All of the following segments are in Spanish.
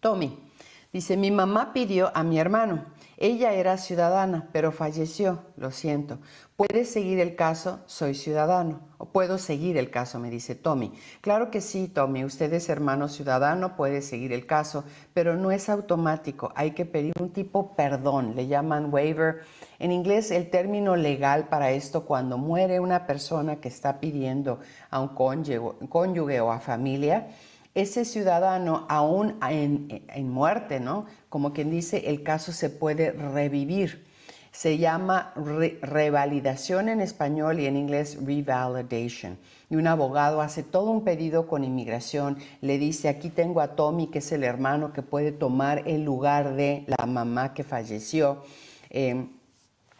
Tommy. Dice, mi mamá pidió a mi hermano. Ella era ciudadana, pero falleció, lo siento. ¿Puedes seguir el caso? Soy ciudadano. O puedo seguir el caso, me dice Tommy. Claro que sí, Tommy, usted es hermano ciudadano, puede seguir el caso, pero no es automático. Hay que pedir un tipo perdón, le llaman waiver. En inglés, el término legal para esto, cuando muere una persona que está pidiendo a un cónyuge o a familia, ese ciudadano aún en, muerte, ¿no? Como quien dice, el caso se puede revivir. Se llama revalidación en español y en inglés revalidation. Y un abogado hace todo un pedido con inmigración, le dice, aquí tengo a Tommy, que es el hermano que puede tomar el lugar de la mamá que falleció. Em,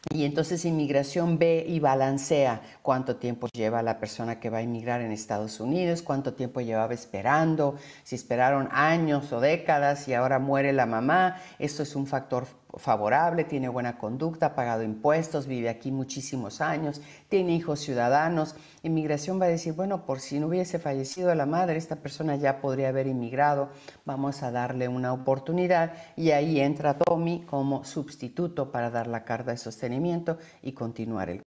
y entonces inmigración ve y balancea cuánto tiempo lleva la persona que va a inmigrar en Estados Unidos, cuánto tiempo llevaba esperando, si esperaron años o décadas y ahora muere la mamá, esto es un factor favorable, tiene buena conducta, ha pagado impuestos, vive aquí muchísimos años, tiene hijos ciudadanos. Inmigración va a decir, bueno, por si no hubiese fallecido la madre, esta persona ya podría haber inmigrado, vamos a darle una oportunidad. Y ahí entra Tommy como sustituto para dar la carta de sostenimiento y continuar el